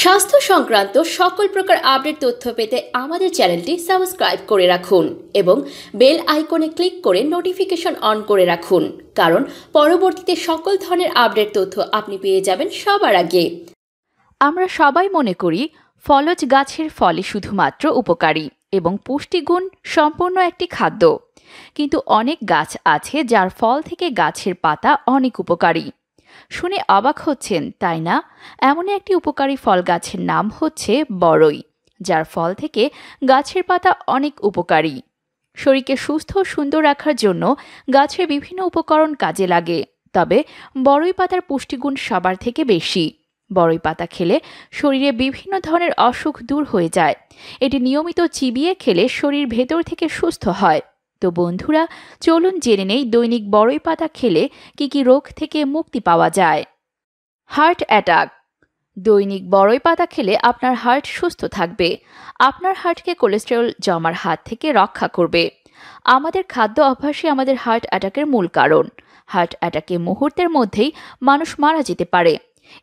স্বাস্থ্য সংক্রান্ত সকল প্রকার আপডেট তথ্য পেতে আমাদের চ্যানেলটি সাবস্ক্রাইব করে রাখুন এবং বেল আইকনে ক্লিক করে নোটিফিকেশন অন করে রাখুন কারণ পরবর্তীতে সকল ধরনের আপডেট তথ্য আপনি পেয়ে যাবেন সবার আগে আমরা সবাই মনে করি ফলজ গাছের ফলে শুধুমাত্র উপকারী এবং পুষ্টিগুণ সম্পূর্ণ একটি খাদ্য কিন্তু অনেক গাছ আছে যার ফল থেকে গাছের পাতা অনেক উপকারী শুনে অবাক হচ্ছেন তাই না এমন একটি উপকারী ফল গাছের নাম হচ্ছে বড়ই যার ফল থেকে গাছের পাতা অনেক উপকারী শরীরকে সুস্থ ও সুন্দর রাখার জন্য গাছের বিভিন্ন উপকরণ কাজে লাগে তবে বড়ই পাতার পুষ্টিগুণ সবার থেকে বেশি বড়ই পাতা খেলে শরীরে বিভিন্ন ধরনের অসুখ দূর হয়ে যায় এটি নিয়মিত চিবিয়ে খেলে শরীর ভেতর থেকে সুস্থ হয় তো বন্ধুরা চলুন জেনে নেই দৈনিক বড়ই পাতা খেলে কি কি রোগ থেকে মুক্তি পাওয়া যায় হার্ট অ্যাটাক দৈনিক বড়ই পাতা খেলে আপনার হার্ট সুস্থ থাকবে আপনার হার্টকে কোলেস্টেরল জমার হাত থেকে রক্ষা করবে আমাদের খাদ্য অভ্যাসই আমাদের হার্ট অ্যাটাকের মূল কারণ হার্ট অ্যাটাকে মুহূর্তের মধ্যেই মানুষ মারা যেতে পারে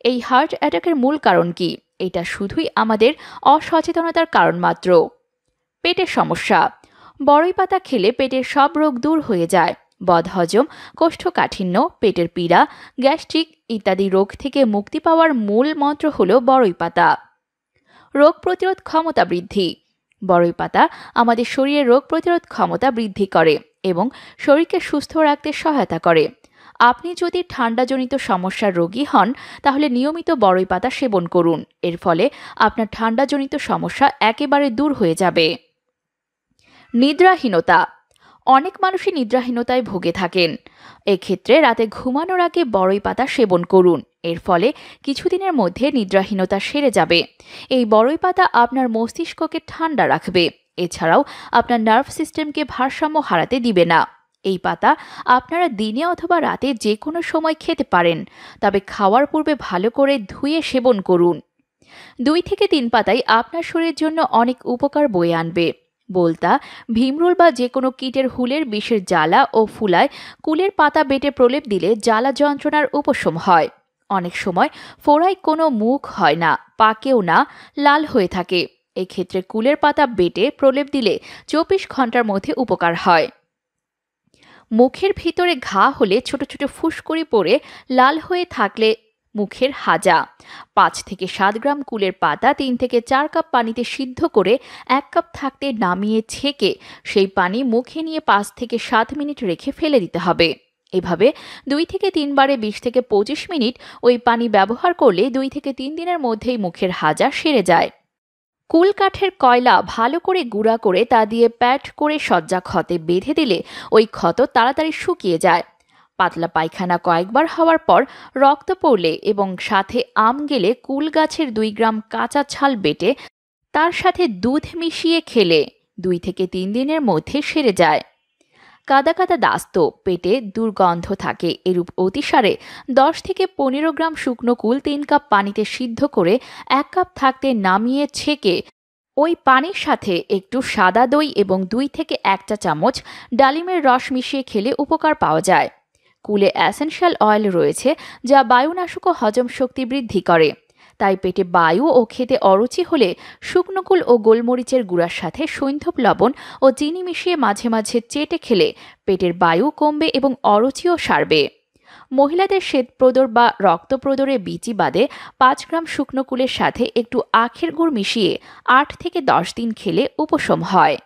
এই হার্ট অ্যাটাকের মূল কারণ কি এটা শুধুই আমাদের অসচেতনতার কারণ মাত্র পেটের সমস্যা বড়ই পাতা খেলে পেটের সব রোগ দূর হয়ে যায় বদহজম কোষ্ঠকাঠিন্য পেটের পীড়া গ্যাস্ট্রিক ইত্যাদি রোগ থেকে মুক্তি পাওয়ার মূল মন্ত্র হল বড়ই পাতা রোগ প্রতিরোধ ক্ষমতা বৃদ্ধি বড়ই পাতা আমাদের শরীরে রোগ প্রতিরোধ ক্ষমতা বৃদ্ধি করে এবং শরীরকে সুস্থ রাখতে সহায়তা করে আপনি যদি ঠান্ডাজনিত সমস্যার রোগী হন তাহলে নিয়মিত বড়ই পাতা সেবন করুন এর ফলে আপনার ঠান্ডাজনিত সমস্যা একেবারে দূর হয়ে যাবে নিদ্রাহীনতা অনেক মানুষই নিদ্রাহীনতায় ভুগে থাকেন এক্ষেত্রে রাতে ঘুমানোর আগে বড়ই পাতা সেবন করুন এর ফলে কিছুদিনের মধ্যে নিদ্রাহীনতা সেরে যাবে এই বড়ই পাতা আপনার মস্তিষ্ককে ঠান্ডা রাখবে এছাড়াও আপনার নার্ভ সিস্টেমকে ভারসাম্য হারাতে দিবে না এই পাতা আপনারা দিনে অথবা রাতে যে কোনো সময় খেতে পারেন তবে খাওয়ার পূর্বে ভালো করে ধুয়ে সেবন করুন দুই থেকে তিন পাতাই আপনার শরীরের জন্য অনেক উপকার বয়ে আনবে বোলতা ভীমরুল বা যে কোনো কীটের হুলের বিষের জ্বালা ও ফুলায় কুলের পাতা বেটে প্রলেপ দিলে জ্বালা যন্ত্রণার উপশম হয় অনেক সময় ফোড়ায় কোনো মুখ হয় না পাকেও না লাল হয়ে থাকে এক্ষেত্রে কুলের পাতা বেটে প্রলেপ দিলে চব্বিশ ঘন্টার মধ্যে উপকার হয় মুখের ভিতরে ঘা হলে ছোট ছোট ফুসকুড়ি পড়ে লাল হয়ে থাকলে মুখের হাজা পাঁচ থেকে সাত গ্রাম কুলের পাতা তিন থেকে চার কাপ পানিতে সিদ্ধ করে এক কাপ থাকতে নামিয়ে ছেঁকে সেই পানি মুখে নিয়ে পাঁচ থেকে সাত মিনিট রেখে ফেলে দিতে হবে এভাবে দুই থেকে তিনবারে বিশ থেকে পঁচিশ মিনিট ওই পানি ব্যবহার করলে দুই থেকে তিন দিনের মধ্যেই মুখের হাজা সেরে যায় কুল কাঠের কয়লা ভালো করে গুঁড়া করে তা দিয়ে প্যাট করে সজ্জা ক্ষতে বেঁধে দিলে ওই ক্ষত তাড়াতাড়ি শুকিয়ে যায় পাতলা পায়খানা কয়েকবার হওয়ার পর রক্ত পড়লে এবং সাথে আম গেলে কুল গাছের দুই গ্রাম কাঁচা ছাল বেটে তার সাথে দুধ মিশিয়ে খেলে দুই থেকে তিন দিনের মধ্যে সেরে যায় কাদা কাদা দাস্ত পেটে দুর্গন্ধ থাকে এরূপ অতিসারে দশ থেকে পনেরো গ্রাম শুকনো কুল তিন কাপ পানিতে সিদ্ধ করে এক কাপ থাকতে নামিয়ে ছেঁকে ওই পানির সাথে একটু সাদা দই এবং দুই থেকে এক চা চামচ ডালিমের রস মিশিয়ে খেলে উপকার পাওয়া যায় কুলে অ্যাসেনশিয়াল অয়েল রয়েছে যা বায়ুনাশক ও হজম শক্তি বৃদ্ধি করে তাই পেটে বায়ু ও খেতে অরুচি হলে শুকনোকুল ও গোলমরিচের গুঁড়ার সাথে সৈন্ধব লবণ ও চিনি মিশিয়ে মাঝে মাঝে চেটে খেলে পেটের বায়ু কমবে এবং অরুচিও সারবে মহিলাদের শ্বেতপ্রদর বা রক্তপ্রদরে বিচি বাদে পাঁচ গ্রাম শুকনো কুলের সাথে একটু আখের গুড় মিশিয়ে আট থেকে দশ দিন খেলে উপশম হয়